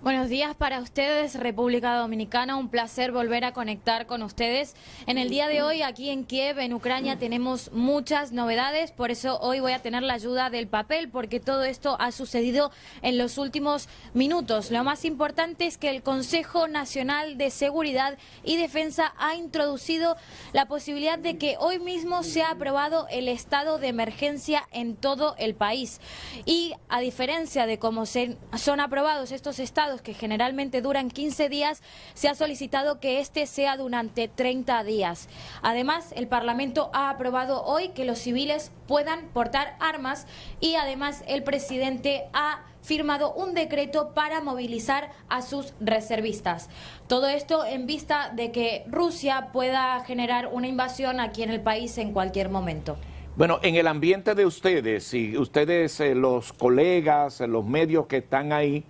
Buenos días para ustedes, República Dominicana. Un placer volver a conectar con ustedes. En el día de hoy, aquí en Kiev, en Ucrania, tenemos muchas novedades. Por eso hoy voy a tener la ayuda del papel, porque todo esto ha sucedido en los últimos minutos. Lo más importante es que el Consejo Nacional de Seguridad y Defensa ha introducido la posibilidad de que hoy mismo se ha aprobado el estado de emergencia en todo el país. Y a diferencia de cómo se son aprobados estos estados, que generalmente duran 15 días, se ha solicitado que este sea durante 30 días. Además, el Parlamento ha aprobado hoy que los civiles puedan portar armas y además el presidente ha firmado un decreto para movilizar a sus reservistas. Todo esto en vista de que Rusia pueda generar una invasión aquí en el país en cualquier momento. Bueno, en el ambiente de ustedes, y ustedes, eh, los colegas, eh, los medios que están ahí,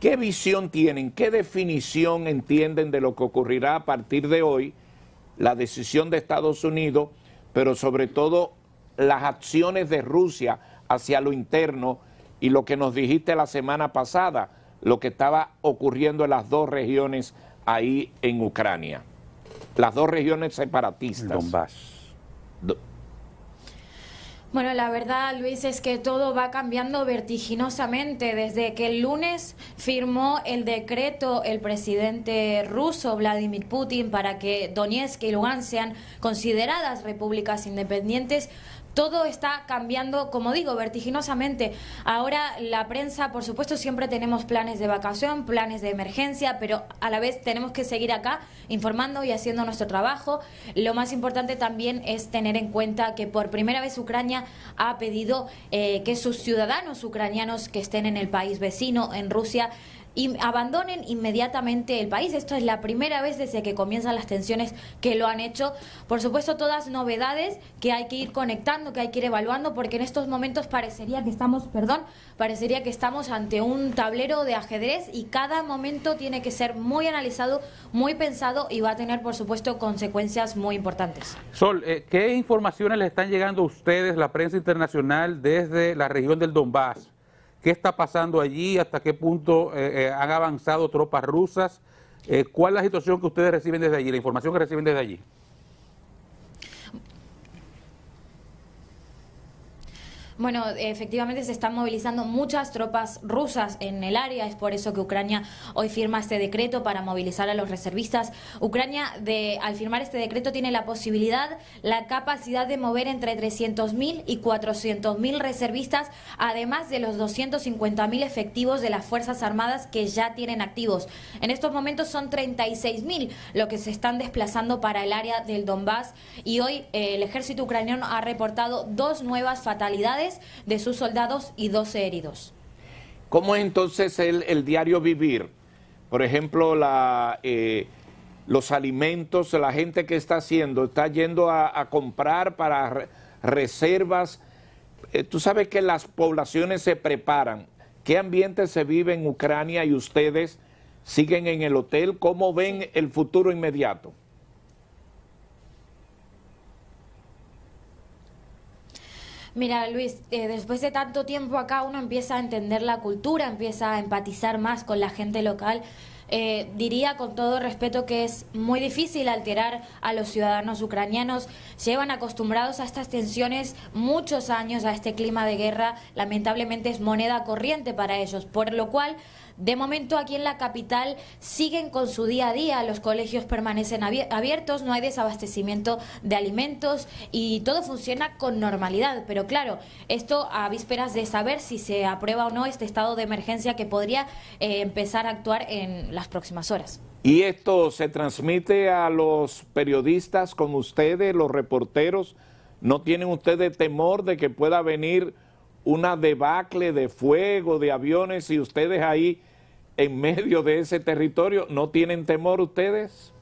¿qué visión tienen? ¿Qué definición entienden de lo que ocurrirá a partir de hoy? La decisión de Estados Unidos, pero sobre todo las acciones de Rusia hacia lo interno y lo que nos dijiste la semana pasada, lo que estaba ocurriendo en las dos regiones ahí en Ucrania, las dos regiones separatistas. Bueno, la verdad, Luis, es que todo va cambiando vertiginosamente. Desde que el lunes firmó el decreto el presidente ruso Vladimir Putin para que Donetsk y Lugansk sean consideradas repúblicas independientes, todo está cambiando, como digo, vertiginosamente. Ahora la prensa, por supuesto, siempre tenemos planes de vacación, planes de emergencia, pero a la vez tenemos que seguir acá informando y haciendo nuestro trabajo. Lo más importante también es tener en cuenta que por primera vez Ucrania ha pedido eh, que sus ciudadanos ucranianos que estén en el país vecino, en Rusia, y abandonen inmediatamente el país. Esto es la primera vez desde que comienzan las tensiones que lo han hecho. Por supuesto, todas novedades que hay que ir conectando, que hay que ir evaluando, porque en estos momentos parecería que estamos, perdón, parecería que estamos ante un tablero de ajedrez y cada momento tiene que ser muy analizado, muy pensado y va a tener, por supuesto, consecuencias muy importantes. Sol, eh, ¿qué informaciones le están llegando a ustedes, la prensa internacional, desde la región del Donbass? ¿Qué está pasando allí? ¿Hasta qué punto eh, eh, han avanzado tropas rusas? Eh, ¿Cuál es la situación que ustedes reciben desde allí, la información que reciben desde allí? Bueno, efectivamente se están movilizando muchas tropas rusas en el área, es por eso que Ucrania hoy firma este decreto para movilizar a los reservistas. Ucrania, de, al firmar este decreto, tiene la posibilidad, la capacidad de mover entre 300.000 y 400.000 reservistas, además de los 250.000 efectivos de las Fuerzas Armadas que ya tienen activos. En estos momentos son 36.000 los que se están desplazando para el área del Donbass y hoy eh, el ejército ucraniano ha reportado dos nuevas fatalidades de sus soldados y 12 heridos. ¿Cómo es entonces el, diario vivir? Por ejemplo, eh, los alimentos, la gente que está haciendo, está yendo a, comprar para reservas. Eh, tú sabes que las poblaciones se preparan. ¿Qué ambiente se vive en Ucrania y ustedes siguen en el hotel? ¿Cómo ven el futuro inmediato? Mira, Luis, eh, después de tanto tiempo acá uno empieza a entender la cultura, empieza a empatizar más con la gente local. Eh, diría con todo respeto que es muy difícil alterar a los ciudadanos ucranianos. Llevan acostumbrados a estas tensiones muchos años, a este clima de guerra. Lamentablemente es moneda corriente para ellos, por lo cual de momento aquí en la capital siguen con su día a día, los colegios permanecen abiertos, no hay desabastecimiento de alimentos y todo funciona con normalidad. Pero claro, esto a vísperas de saber si se aprueba o no este estado de emergencia que podría eh, empezar a actuar en las próximas horas. Y esto se transmite a los periodistas como ustedes, los reporteros. ¿No tienen ustedes temor de que pueda venir una debacle de fuego, de aviones y ustedes ahí en medio de ese territorio? ¿No tienen temor ustedes?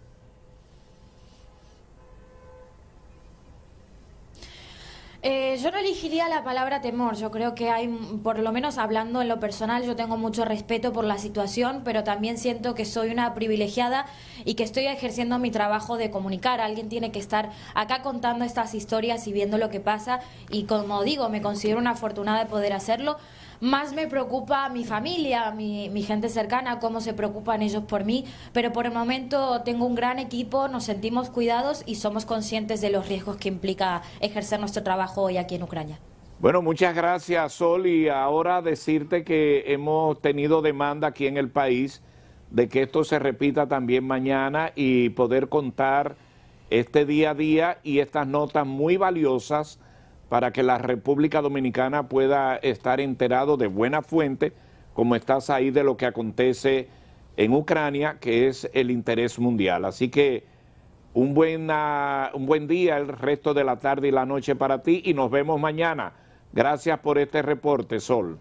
Eh, yo no elegiría la palabra temor. Yo creo que hay, por lo menos hablando en lo personal, yo tengo mucho respeto por la situación, pero también siento que soy una privilegiada y que estoy ejerciendo mi trabajo de comunicar. Alguien tiene que estar acá contando estas historias y viendo lo que pasa. Y como digo, me considero una afortunada de poder hacerlo. Más me preocupa mi familia, mi, mi gente cercana, cómo se preocupan ellos por mí. Pero por el momento tengo un gran equipo, nos sentimos cuidados y somos conscientes de los riesgos que implica ejercer nuestro trabajo hoy aquí en Ucrania. Bueno, muchas gracias Sol y ahora decirte que hemos tenido demanda aquí en el país de que esto se repita también mañana y poder contar este día a día y estas notas muy valiosas para que la República Dominicana pueda estar enterado de buena fuente, como estás ahí, de lo que acontece en Ucrania, que es el interés mundial. Así que un, un buen día el resto de la tarde y la noche para ti y nos vemos mañana. Gracias por este reporte, Sol.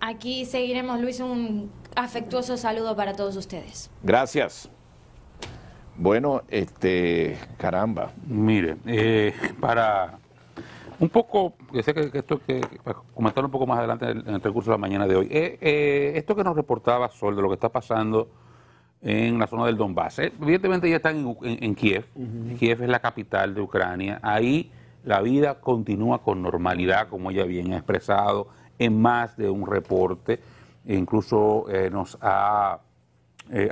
Aquí seguiremos, Luis, un afectuoso saludo para todos ustedes. Gracias. Bueno, este, caramba. Mire, eh, para un poco, yo sé que, esto que comentar un poco más adelante en el, curso de la mañana de hoy. Eh, eh, esto que nos reportaba Sol de lo que está pasando en la zona del Donbass. Eh, evidentemente ya están en, Kiev. Kiev es la capital de Ucrania. Ahí la vida continúa con normalidad, como ella bien ha expresado en más de un reporte. E incluso nos ha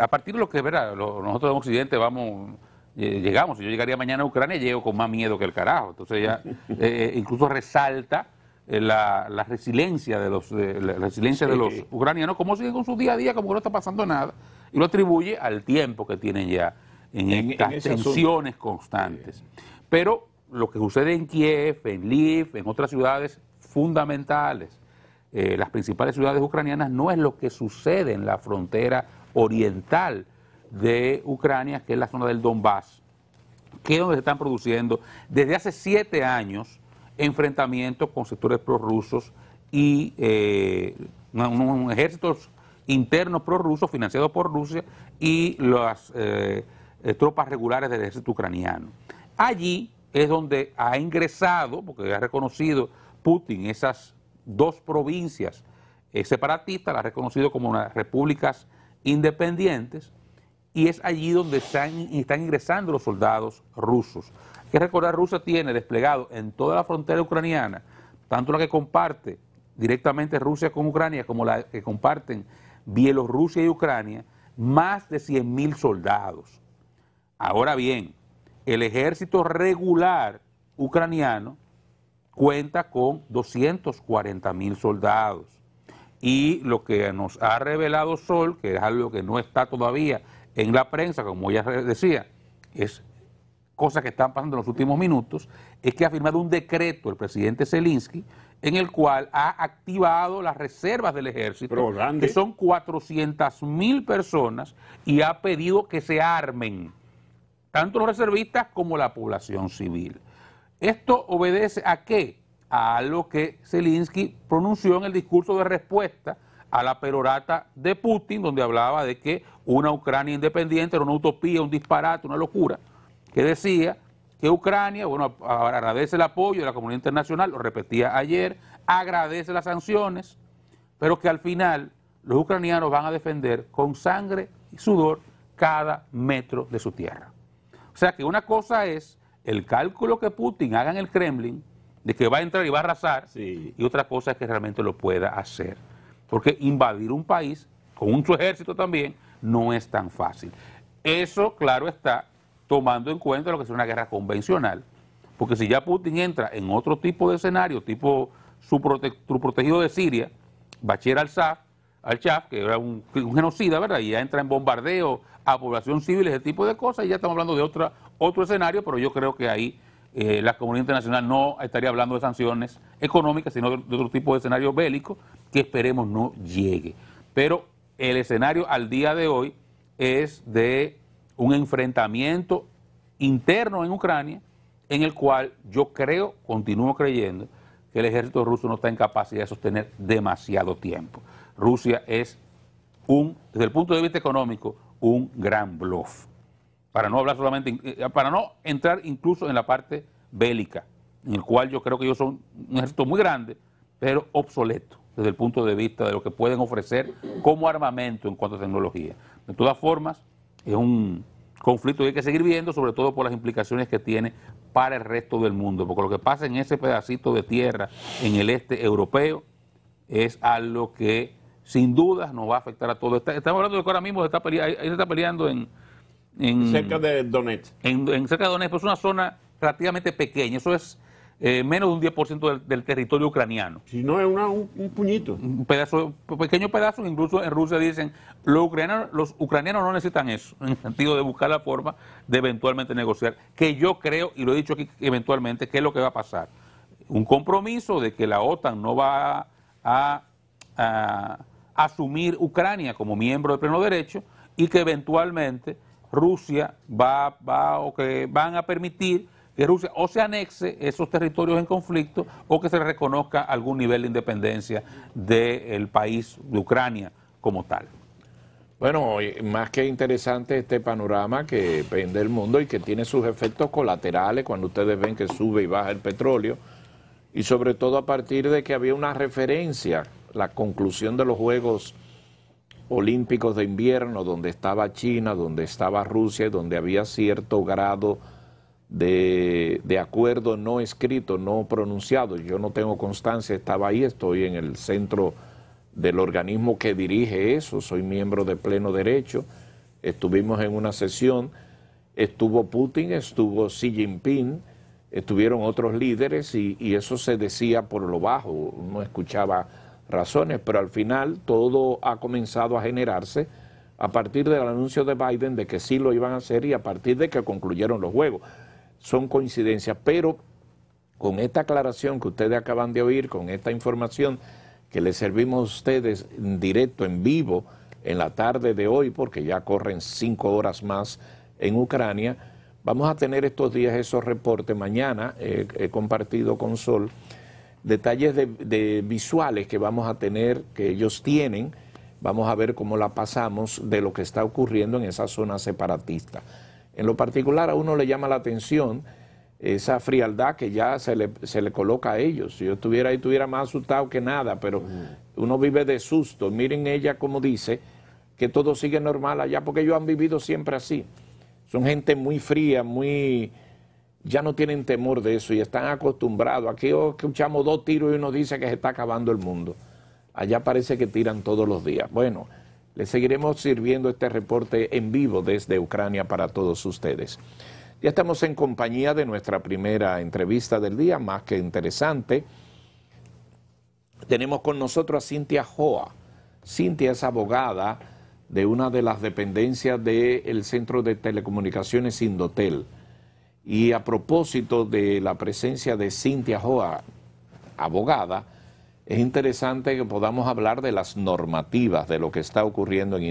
a partir de lo que verá, nosotros en Occidente vamos eh, llegamos, si yo llegaría mañana a Ucrania, llego con más miedo que el carajo. Entonces ya eh, eh, incluso resalta la, resiliencia de los resiliencia de los ucranianos, como siguen con su día a día, como que no está pasando nada, y lo atribuye al tiempo que tienen ya en, estas tensiones constantes. Pero lo que sucede en Kiev, en Lviv, en otras ciudades fundamentales, las principales ciudades ucranianas, no es lo que sucede en la frontera oriental de Ucrania, que es la zona del Donbass, que es donde se están produciendo desde hace siete años enfrentamientos con sectores prorrusos y eh, ejércitos internos prorrusos financiados por Rusia y las eh, tropas regulares del ejército ucraniano. Allí es donde ha ingresado, porque ha reconocido Putin esas dos provincias eh, separatistas, las ha reconocido como unas repúblicas independientes, y es allí donde están, ingresando los soldados rusos. Hay que recordar, Rusia tiene desplegado en toda la frontera ucraniana, tanto la que comparte directamente Rusia con Ucrania como la que comparten Bielorrusia y Ucrania, más de 100.000 soldados. Ahora bien, el ejército regular ucraniano cuenta con 240 mil soldados. Y lo que nos ha revelado Sol, que es algo que no está todavía en la prensa, como ya decía, es cosa que están pasando en los últimos minutos, es que ha firmado un decreto el presidente Zelensky en el cual ha activado las reservas del ejército, que son 400 mil personas, y ha pedido que se armen, tanto los reservistas como la población civil. ¿Esto obedece a qué? A lo que Zelensky pronunció en el discurso de respuesta a la perorata de Putin, donde hablaba de que una Ucrania independiente era una utopía, un disparate, una locura, que decía que Ucrania, bueno, agradece el apoyo de la comunidad internacional, lo repetía ayer, agradece las sanciones, pero que al final los ucranianos van a defender con sangre y sudor cada metro de su tierra. O sea que una cosa es el cálculo que Putin haga en el Kremlin de que va a entrar y va a arrasar, y otra cosa es que realmente lo pueda hacer porque invadir un país con un su ejército también no es tan fácil. Eso, claro está, tomando en cuenta lo que es una guerra convencional, porque si ya Putin entra en otro tipo de escenario, tipo su, protegido de Siria, Bachir al shaf al que era un, genocida, ¿verdad? Y ya entra en bombardeo a población civil, ese tipo de cosas, y ya estamos hablando de otra, otro escenario, pero yo creo que ahí eh, la comunidad internacional no estaría hablando de sanciones económicas, sino de otro tipo de escenario bélico que esperemos no llegue. Pero el escenario al día de hoy es de un enfrentamiento interno en Ucrania, en el cual yo creo, continúo creyendo, que el ejército ruso no está en capacidad de sostener demasiado tiempo. Rusia es un, desde el punto de vista económico, un gran bluff para no hablar solamente, eh, eh, para no entrar incluso en la parte bélica, en el cual yo creo que ellos son un ejército muy grande, pero obsoleto desde el punto de vista de lo que pueden ofrecer como armamento en cuanto a tecnología. De todas formas, es un conflicto que hay que seguir viendo, sobre todo por las implicaciones que tiene para el resto del mundo, porque lo que pasa en ese pedacito de tierra en el este europeo es algo que sin dudas nos va a afectar a todos. estamos hablando de que ahora mismo está, ahí se está peleando en en, cerca de Donetsk. En, cerca de Donetsk, es pues, una zona relativamente pequeña. Eso es eh, menos de un 10% del, territorio ucraniano. Si no, es un, puñito. Un pedazo, pequeño pedazo. Incluso en Rusia dicen, los ucranianos, los ucranianos no necesitan eso, en el sentido de buscar la forma de eventualmente negociar. Que yo creo, y lo he dicho aquí eventualmente, que es lo que va a pasar. Un compromiso de que la OTAN no va a, a asumir Ucrania como miembro de pleno derecho y que eventualmente Rusia va, o que van a permitir que Rusia o se anexe esos territorios en conflicto o que se reconozca algún nivel de independencia del país de Ucrania como tal. Bueno, más que interesante este panorama que pende el mundo y que tiene sus efectos colaterales cuando ustedes ven que sube y baja el petróleo y sobre todo a partir de que había una referencia, la conclusión de los Juegos Olímpicos de invierno, donde estaba China, donde estaba Rusia, donde había cierto grado de, acuerdo no escrito, no pronunciado. Yo no tengo constancia, estaba ahí, estoy en el centro del organismo que dirige eso, soy miembro de pleno derecho, estuvimos en una sesión, estuvo Putin, estuvo Xi Jinping, estuvieron otros líderes y, y eso se decía por lo bajo, uno escuchaba razones, pero al final todo ha comenzado a generarse a partir del anuncio de Biden de que sí lo iban a hacer y a partir de que concluyeron los juegos. Son coincidencias, pero con esta aclaración que ustedes acaban de oír, con esta información que les servimos a ustedes en directo, en vivo, en la tarde de hoy, porque ya corren cinco horas más en Ucrania, vamos a tener estos días esos reportes. Mañana eh, he compartido con Sol detalles de, visuales que vamos a tener, que ellos tienen, vamos a ver cómo la pasamos de lo que está ocurriendo en esa zona separatista. En lo particular a uno le llama la atención esa frialdad que ya se le, se le coloca a ellos. Si yo estuviera ahí, estuviera más asustado que nada, pero mm. uno vive de susto. Miren ella como dice que todo sigue normal allá, porque ellos han vivido siempre así. Son gente muy fría, muy ya no tienen temor de eso y están acostumbrados. Aquí escuchamos dos tiros y uno dice que se está acabando el mundo. Allá parece que tiran todos los días. Bueno, le seguiremos sirviendo este reporte en vivo desde Ucrania para todos ustedes. Ya estamos en compañía de nuestra primera entrevista del día, más que interesante. Tenemos con nosotros a Cintia Joa. Cintia es abogada de una de las dependencias del Centro de Telecomunicaciones Indotel. Y a propósito de la presencia de Cintia Joa, abogada, es interesante que podamos hablar de las normativas, de lo que está ocurriendo en